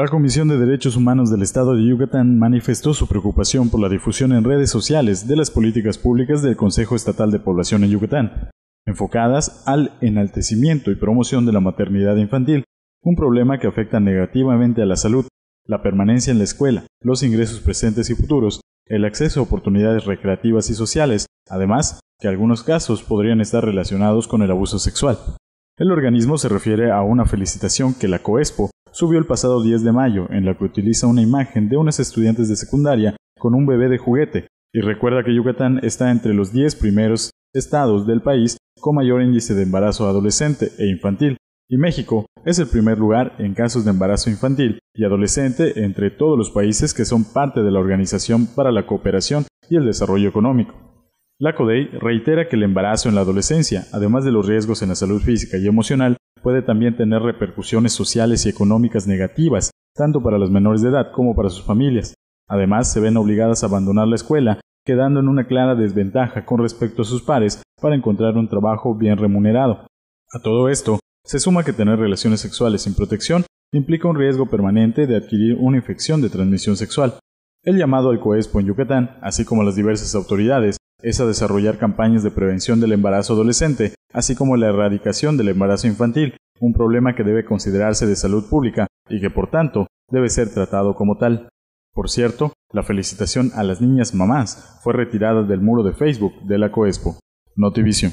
La Comisión de Derechos Humanos del Estado de Yucatán manifestó su preocupación por la difusión en redes sociales de las políticas públicas del Consejo Estatal de Población en Yucatán, enfocadas al enaltecimiento y promoción de la maternidad infantil, un problema que afecta negativamente a la salud, la permanencia en la escuela, los ingresos presentes y futuros, el acceso a oportunidades recreativas y sociales, además que algunos casos podrían estar relacionados con el abuso sexual. El organismo se refiere a una felicitación que la COESPO subió el pasado 10 de mayo, en la que utiliza una imagen de unos estudiantes de secundaria con un bebé de juguete, y recuerda que Yucatán está entre los 10 primeros estados del país con mayor índice de embarazo adolescente e infantil, y México es el primer lugar en casos de embarazo infantil y adolescente entre todos los países que son parte de la Organización para la Cooperación y el Desarrollo Económico. La CODEI reitera que el embarazo en la adolescencia, además de los riesgos en la salud física y emocional, puede también tener repercusiones sociales y económicas negativas, tanto para los menores de edad como para sus familias. Además, se ven obligadas a abandonar la escuela, quedando en una clara desventaja con respecto a sus pares para encontrar un trabajo bien remunerado. A todo esto, se suma que tener relaciones sexuales sin protección implica un riesgo permanente de adquirir una infección de transmisión sexual. El llamado al COESPO en Yucatán, así como las diversas autoridades, es a desarrollar campañas de prevención del embarazo adolescente así como la erradicación del embarazo infantil, un problema que debe considerarse de salud pública y que, por tanto, debe ser tratado como tal. Por cierto, la felicitación a las niñas mamás fue retirada del muro de Facebook de la Coespo. Notivision.